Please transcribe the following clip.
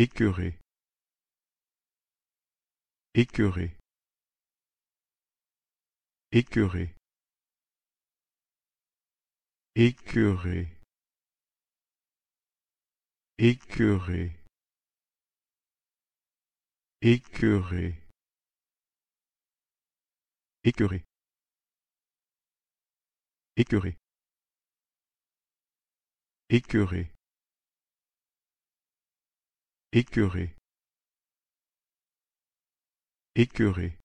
écœuré écœuré écœuré écœuré écœuré écœuré écœuré écœuré écœuré écœuré écœuré